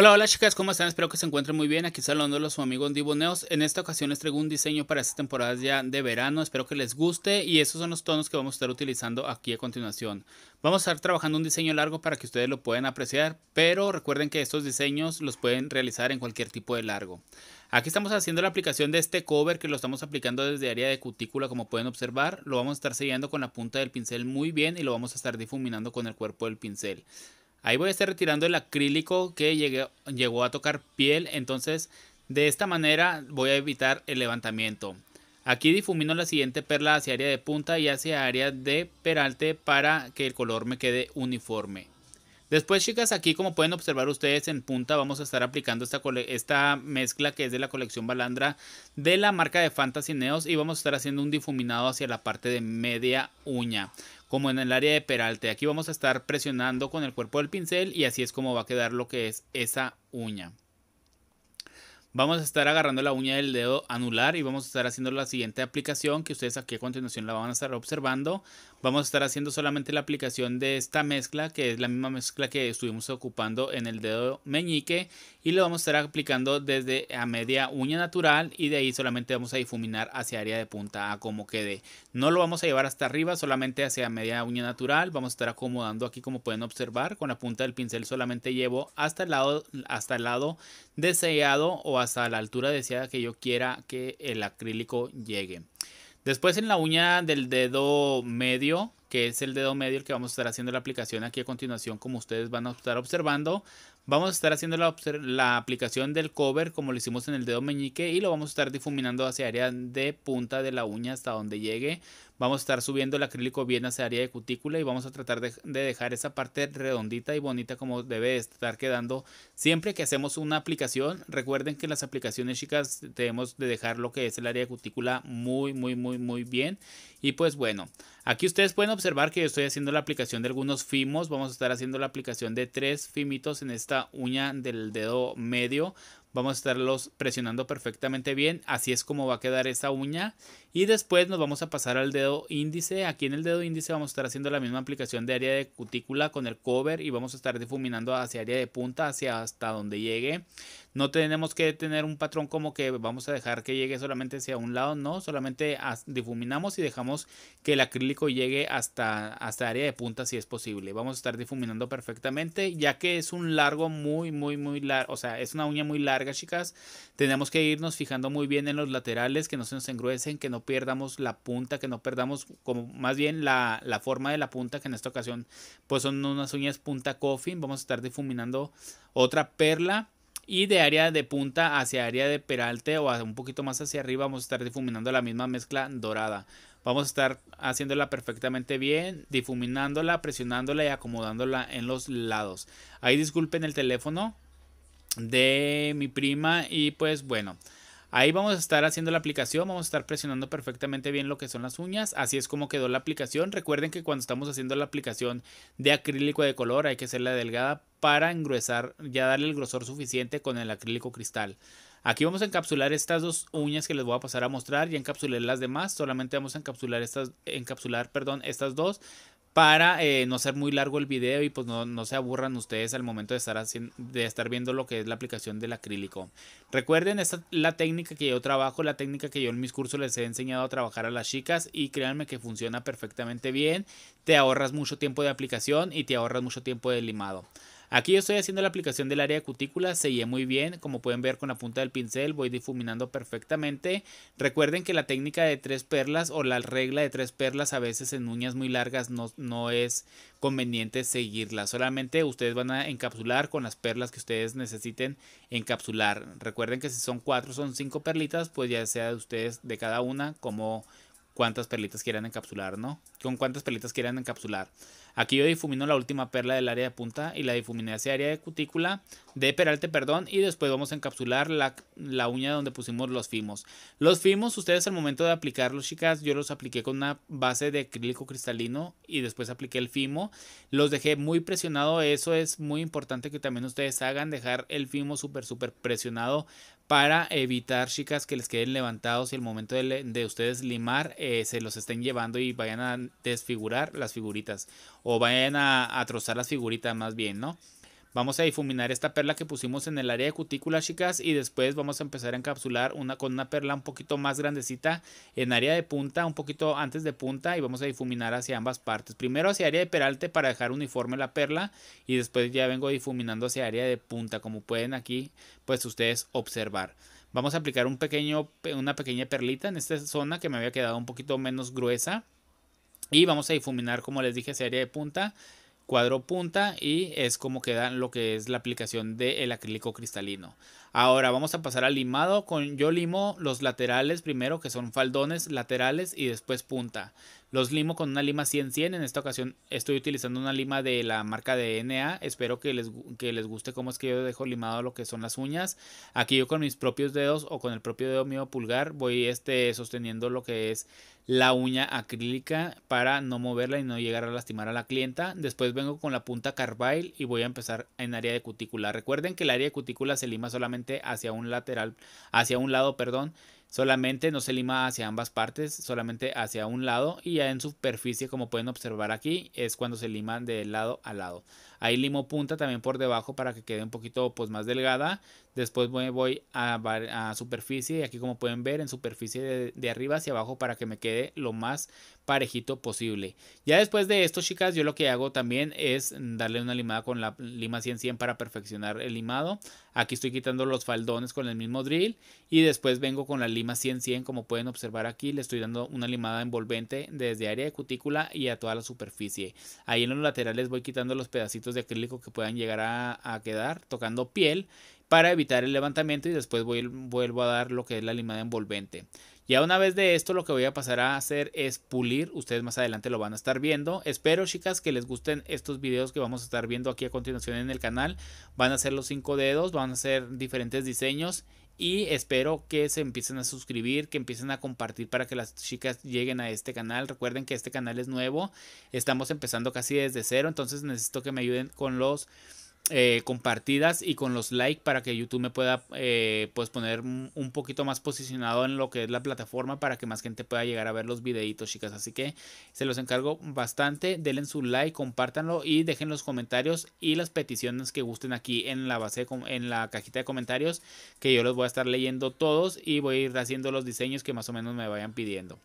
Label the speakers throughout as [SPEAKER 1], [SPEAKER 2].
[SPEAKER 1] Hola, hola chicas, ¿cómo están? Espero que se encuentren muy bien. Aquí saludándolos su amigo Amigos Diboneos. En esta ocasión les traigo un diseño para estas temporadas ya de verano. Espero que les guste y esos son los tonos que vamos a estar utilizando aquí a continuación. Vamos a estar trabajando un diseño largo para que ustedes lo puedan apreciar, pero recuerden que estos diseños los pueden realizar en cualquier tipo de largo. Aquí estamos haciendo la aplicación de este cover que lo estamos aplicando desde área de cutícula como pueden observar. Lo vamos a estar sellando con la punta del pincel muy bien y lo vamos a estar difuminando con el cuerpo del pincel. Ahí voy a estar retirando el acrílico que llegó a tocar piel, entonces de esta manera voy a evitar el levantamiento. Aquí difumino la siguiente perla hacia área de punta y hacia área de peralte para que el color me quede uniforme. Después, chicas, aquí como pueden observar ustedes en punta, vamos a estar aplicando esta, mezcla que es de la colección Balandra de la marca de Fantasy Neos y vamos a estar haciendo un difuminado hacia la parte de media uña, como en el área de peralte. Aquí vamos a estar presionando con el cuerpo del pincel y así es como va a quedar lo que es esa uña. Vamos a estar agarrando la uña del dedo anular y vamos a estar haciendo la siguiente aplicación que ustedes aquí a continuación la van a estar observando Vamos a estar haciendo solamente la aplicación de esta mezcla, que es la misma mezcla que estuvimos ocupando en el dedo meñique. Y lo vamos a estar aplicando desde a media uña natural y de ahí solamente vamos a difuminar hacia área de punta a como quede. No lo vamos a llevar hasta arriba, solamente hacia media uña natural. Vamos a estar acomodando aquí como pueden observar. Con la punta del pincel solamente llevo hasta el lado, hasta el lado deseado o hasta la altura deseada que yo quiera que el acrílico llegue. Después en la uña del dedo medio, que es el dedo medio el que vamos a estar haciendo la aplicación aquí a continuación, como ustedes van a estar observando, vamos a estar haciendo la, aplicación del cover como lo hicimos en el dedo meñique y lo vamos a estar difuminando hacia área de punta de la uña hasta donde llegue Vamos a estar subiendo el acrílico bien hacia el área de cutícula y vamos a tratar de, dejar esa parte redondita y bonita como debe estar quedando siempre que hacemos una aplicación. Recuerden que en las aplicaciones chicas debemos de dejar lo que es el área de cutícula muy, muy, muy, muy bien. Y pues bueno, aquí ustedes pueden observar que yo estoy haciendo la aplicación de algunos fimos. Vamos a estar haciendo la aplicación de tres fimitos en esta uña del dedo medio Vamos a estarlos presionando perfectamente bien. Así es como va a quedar esa uña. Y después nos vamos a pasar al dedo índice. Aquí en el dedo índice vamos a estar haciendo la misma aplicación de área de cutícula con el cover. Y vamos a estar difuminando hacia área de punta, hacia hasta donde llegue. No tenemos que tener un patrón como que vamos a dejar que llegue solamente hacia un lado, no, solamente difuminamos y dejamos que el acrílico llegue hasta, hasta área de punta si es posible. Vamos a estar difuminando perfectamente, ya que es un largo muy, muy, muy largo, o sea, es una uña muy larga, chicas. Tenemos que irnos fijando muy bien en los laterales, que no se nos engruesen, que no pierdamos la punta, que no perdamos como más bien la, la forma de la punta, que en esta ocasión pues son unas uñas punta coffin. Vamos a estar difuminando otra perla y de área de punta hacia área de peralte o un poquito más hacia arriba vamos a estar difuminando la misma mezcla dorada. Vamos a estar haciéndola perfectamente bien, difuminándola, presionándola y acomodándola en los lados. Ahí disculpen el teléfono de mi prima y pues bueno. Ahí vamos a estar haciendo la aplicación, vamos a estar presionando perfectamente bien lo que son las uñas, así es como quedó la aplicación. Recuerden que cuando estamos haciendo la aplicación de acrílico de color hay que hacerla delgada para engruesar, ya darle el grosor suficiente con el acrílico cristal. Aquí vamos a encapsular estas dos uñas que les voy a pasar a mostrar, ya encapsulé las demás, solamente vamos a encapsular estas, encapsular, perdón, estas dos para eh, no ser muy largo el video y pues no, se aburran ustedes al momento de estar, de estar viendo lo que es la aplicación del acrílico. Recuerden, esta la técnica que yo trabajo, la técnica que yo en mis cursos les he enseñado a trabajar a las chicas y créanme que funciona perfectamente bien. Te ahorras mucho tiempo de aplicación y te ahorras mucho tiempo de limado. Aquí yo estoy haciendo la aplicación del área cutícula, sellé muy bien, como pueden ver con la punta del pincel voy difuminando perfectamente. Recuerden que la técnica de tres perlas o la regla de tres perlas a veces en uñas muy largas no, no es conveniente seguirla, solamente ustedes van a encapsular con las perlas que ustedes necesiten encapsular. Recuerden que si son cuatro son cinco perlitas, pues ya sea de ustedes de cada una como cuántas perlitas quieran encapsular, ¿no? Con cuántas perlitas quieran encapsular. Aquí yo difumino la última perla del área de punta y la difuminé hacia área de cutícula, de peralte, perdón, y después vamos a encapsular la, la uña donde pusimos los fimos. Los fimos, ustedes al momento de aplicarlos, chicas, yo los apliqué con una base de acrílico cristalino y después apliqué el fimo. Los dejé muy presionado, eso es muy importante que también ustedes hagan, dejar el fimo súper, súper presionado para evitar, chicas, que les queden levantados y el momento de, ustedes limar eh, se los estén llevando y vayan a desfigurar las figuritas o vayan a, a trozar las figuritas más bien, ¿no? Vamos a difuminar esta perla que pusimos en el área de cutícula, chicas, y después vamos a empezar a encapsular una, con una perla un poquito más grandecita en área de punta, un poquito antes de punta, y vamos a difuminar hacia ambas partes. Primero hacia área de peralte para dejar uniforme la perla, y después ya vengo difuminando hacia área de punta, como pueden aquí, pues ustedes observar vamos a aplicar un pequeño, una pequeña perlita en esta zona que me había quedado un poquito menos gruesa. Y vamos a difuminar, como les dije, hacia área de punta cuadro punta y es como queda lo que es la aplicación del acrílico cristalino. Ahora vamos a pasar al limado. Con, yo limo los laterales primero que son faldones laterales y después punta. Los limo con una lima 100-100. En esta ocasión estoy utilizando una lima de la marca de Espero que les, que les guste cómo es que yo dejo limado lo que son las uñas. Aquí yo con mis propios dedos o con el propio dedo mío pulgar voy este, sosteniendo lo que es la uña acrílica para no moverla y no llegar a lastimar a la clienta. Después vengo con la punta carbide y voy a empezar en área de cutícula. Recuerden que el área de cutícula se lima solamente hacia un lateral, hacia un lado, perdón solamente no se lima hacia ambas partes, solamente hacia un lado y ya en superficie como pueden observar aquí es cuando se liman de lado a lado. Ahí limo punta también por debajo para que quede un poquito pues más delgada. Después voy, a, superficie y aquí como pueden ver en superficie de arriba hacia abajo para que me quede lo más parejito posible. Ya después de esto, chicas, yo lo que hago también es mm, darle una limada con la lima 100 para perfeccionar el limado. Aquí estoy quitando los faldones con el mismo drill y después vengo con la lima 100-100 como pueden observar aquí. Le estoy dando una limada envolvente desde área de cutícula y a toda la superficie. Ahí en los laterales voy quitando los pedacitos de acrílico que puedan llegar a, a quedar tocando piel para evitar el levantamiento y después vuelvo a dar lo que es la limada envolvente. Ya una vez de esto lo que voy a pasar a hacer es pulir, ustedes más adelante lo van a estar viendo. Espero chicas que les gusten estos videos que vamos a estar viendo aquí a continuación en el canal. Van a ser los cinco dedos, van a ser diferentes diseños y espero que se empiecen a suscribir, que empiecen a compartir para que las chicas lleguen a este canal. Recuerden que este canal es nuevo, estamos empezando casi desde cero, entonces necesito que me ayuden con los eh, compartidas y con los likes para que YouTube me pueda eh, pues poner un poquito más posicionado en lo que es la plataforma para que más gente pueda llegar a ver los videitos chicas así que se los encargo bastante denle su like compártanlo y dejen los comentarios y las peticiones que gusten aquí en la base en la cajita de comentarios que yo los voy a estar leyendo todos y voy a ir haciendo los diseños que más o menos me vayan pidiendo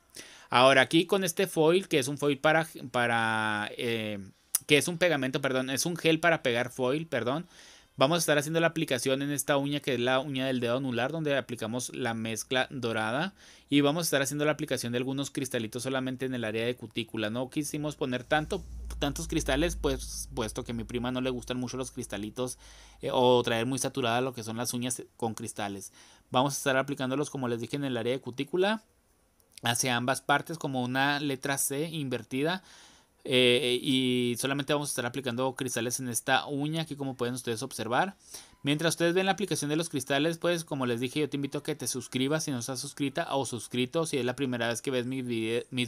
[SPEAKER 1] ahora aquí con este foil que es un foil para para eh, que es un pegamento, perdón, es un gel para pegar foil, perdón. Vamos a estar haciendo la aplicación en esta uña que es la uña del dedo anular donde aplicamos la mezcla dorada y vamos a estar haciendo la aplicación de algunos cristalitos solamente en el área de cutícula. No quisimos poner tanto, tantos cristales pues puesto que a mi prima no le gustan mucho los cristalitos eh, o traer muy saturada lo que son las uñas con cristales. Vamos a estar aplicándolos como les dije en el área de cutícula hacia ambas partes como una letra C invertida eh, y solamente vamos a estar aplicando cristales en esta uña que como pueden ustedes observar. Mientras ustedes ven la aplicación de los cristales, pues como les dije, yo te invito a que te suscribas si no estás suscrita o suscrito. Si es la primera vez que ves mis,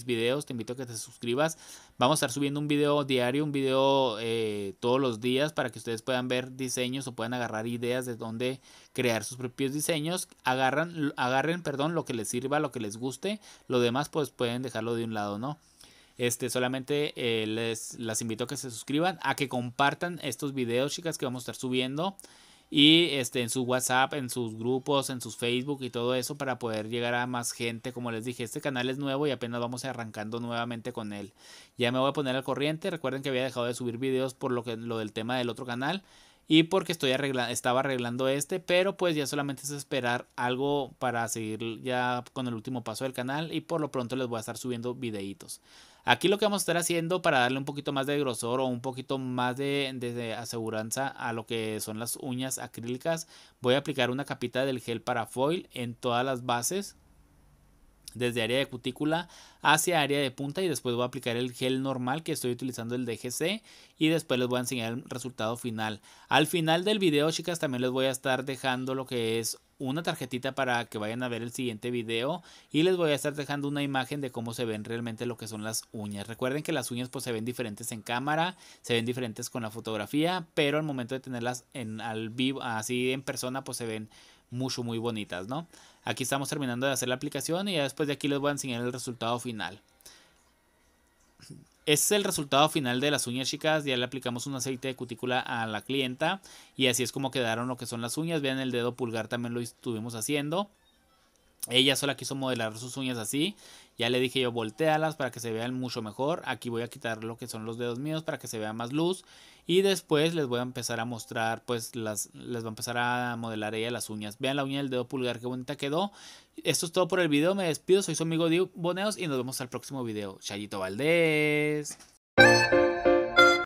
[SPEAKER 1] videos, te invito a que te suscribas. Vamos a estar subiendo un video diario, un video eh, todos los días para que ustedes puedan ver diseños o puedan agarrar ideas de dónde crear sus propios diseños. Agarran, agarren perdón, lo que les sirva, lo que les guste. Lo demás pues pueden dejarlo de un lado, ¿no? Este, solamente eh, les las invito a que se suscriban, a que compartan estos videos, chicas, que vamos a estar subiendo. Y este, en su WhatsApp, en sus grupos, en sus Facebook y todo eso para poder llegar a más gente. Como les dije, este canal es nuevo y apenas vamos arrancando nuevamente con él. Ya me voy a poner al corriente. Recuerden que había dejado de subir videos por lo, que, lo del tema del otro canal y porque estoy estaba arreglando este, pero pues ya solamente es esperar algo para seguir ya con el último paso del canal y por lo pronto les voy a estar subiendo videitos. Aquí lo que vamos a estar haciendo para darle un poquito más de grosor o un poquito más de, de, de aseguranza a lo que son las uñas acrílicas, voy a aplicar una capita del gel para foil en todas las bases desde área de cutícula hacia área de punta y después voy a aplicar el gel normal que estoy utilizando el DGC y después les voy a enseñar el resultado final. Al final del video chicas también les voy a estar dejando lo que es una tarjetita para que vayan a ver el siguiente video y les voy a estar dejando una imagen de cómo se ven realmente lo que son las uñas. Recuerden que las uñas pues se ven diferentes en cámara, se ven diferentes con la fotografía, pero al momento de tenerlas en al vivo así en persona pues se ven mucho muy bonitas, ¿no? Aquí estamos terminando de hacer la aplicación y ya después de aquí les voy a enseñar el resultado final. Este es el resultado final de las uñas chicas, ya le aplicamos un aceite de cutícula a la clienta y así es como quedaron lo que son las uñas, vean el dedo pulgar también lo estuvimos haciendo. Ella sola quiso modelar sus uñas así ya le dije yo, voltealas para que se vean mucho mejor. Aquí voy a quitar lo que son los dedos míos para que se vea más luz. Y después les voy a empezar a mostrar, pues las, les voy a empezar a modelar ella las uñas. Vean la uña del dedo pulgar, qué bonita quedó. Esto es todo por el video, me despido, soy su amigo Diego Boneos y nos vemos al próximo video. Chayito Valdés.